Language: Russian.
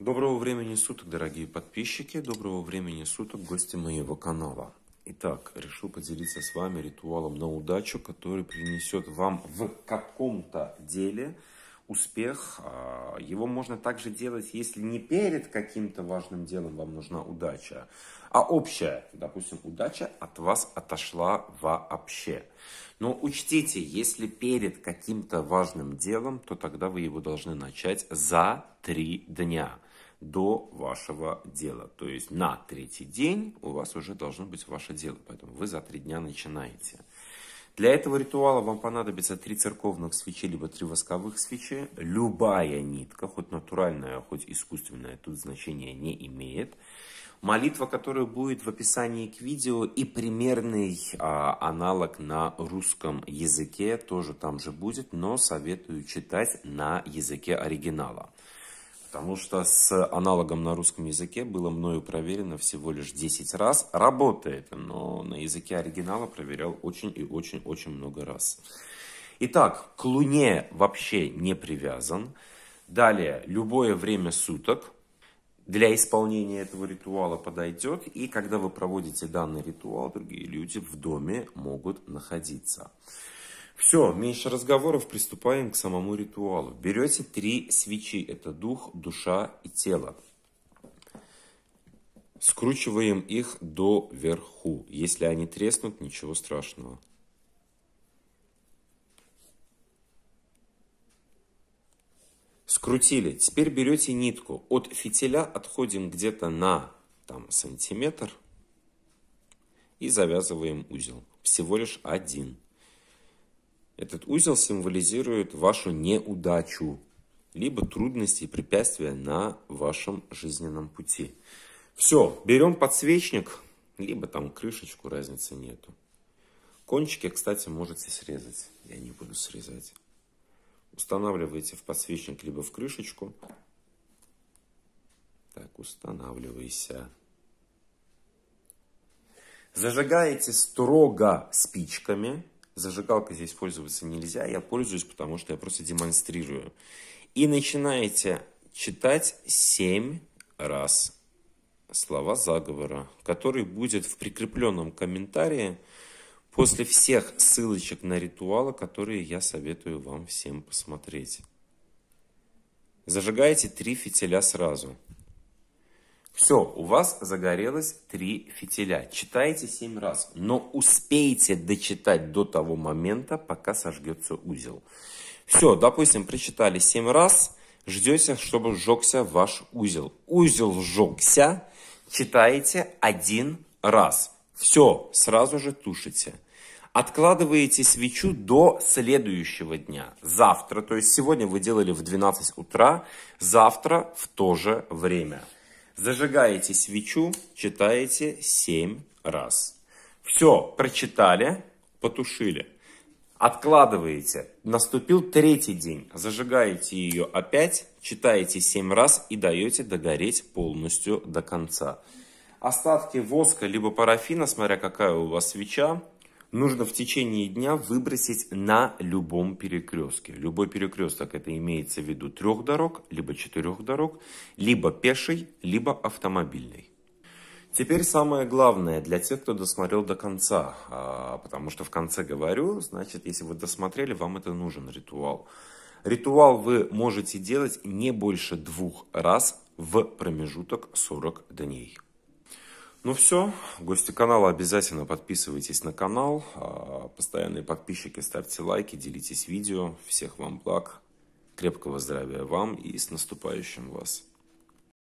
Доброго времени суток, дорогие подписчики, доброго времени суток, гости моего канала. Итак, решил поделиться с вами ритуалом на удачу, который принесет вам в каком-то деле – успех, а, его можно также делать, если не перед каким-то важным делом вам нужна удача, а общая, допустим, удача от вас отошла вообще. Но учтите, если перед каким-то важным делом, то тогда вы его должны начать за три дня до вашего дела. То есть на третий день у вас уже должно быть ваше дело, поэтому вы за три дня начинаете. Для этого ритуала вам понадобится три церковных свечи, либо три восковых свечи. Любая нитка, хоть натуральная, хоть искусственная, тут значения не имеет. Молитва, которая будет в описании к видео, и примерный а, аналог на русском языке тоже там же будет, но советую читать на языке оригинала. Потому что с аналогом на русском языке было мною проверено всего лишь 10 раз. Работает, но на языке оригинала проверял очень и очень-очень много раз. Итак, к Луне вообще не привязан. Далее, любое время суток для исполнения этого ритуала подойдет. И когда вы проводите данный ритуал, другие люди в доме могут находиться. Все, меньше разговоров, приступаем к самому ритуалу. Берете три свечи, это дух, душа и тело. Скручиваем их до верху. Если они треснут, ничего страшного. Скрутили. Теперь берете нитку. От фитиля отходим где-то на там, сантиметр и завязываем узел. Всего лишь один. Этот узел символизирует вашу неудачу, либо трудности и препятствия на вашем жизненном пути. Все, берем подсвечник, либо там крышечку, разницы нету. Кончики, кстати, можете срезать. Я не буду срезать. Устанавливаете в подсвечник, либо в крышечку. Так, устанавливайся. Зажигаете строго спичками зажигалкой здесь пользоваться нельзя, я пользуюсь, потому что я просто демонстрирую. И начинаете читать семь раз слова заговора, который будет в прикрепленном комментарии после всех ссылочек на ритуалы, которые я советую вам всем посмотреть. Зажигаете три фитиля сразу – все, у вас загорелось три фитиля. Читайте семь раз, но успейте дочитать до того момента, пока сожгется узел. Все, допустим, прочитали семь раз, ждете, чтобы сжегся ваш узел. Узел сжегся, читаете один раз. Все, сразу же тушите. Откладываете свечу до следующего дня, завтра. То есть сегодня вы делали в 12 утра, завтра в то же время. Зажигаете свечу, читаете 7 раз. Все, прочитали, потушили. Откладываете. Наступил третий день. Зажигаете ее опять, читаете 7 раз и даете догореть полностью до конца. Остатки воска либо парафина, смотря какая у вас свеча, нужно в течение дня выбросить на любом перекрестке. Любой перекресток это имеется в виду трех дорог, либо четырех дорог, либо пешей, либо автомобильной. Теперь самое главное для тех, кто досмотрел до конца, а, потому что в конце говорю, значит, если вы досмотрели, вам это нужен ритуал. Ритуал вы можете делать не больше двух раз в промежуток 40 дней. Ну все, гости канала, обязательно подписывайтесь на канал. А, постоянные подписчики, ставьте лайки, делитесь видео. Всех вам благ, крепкого здравия вам и с наступающим вас.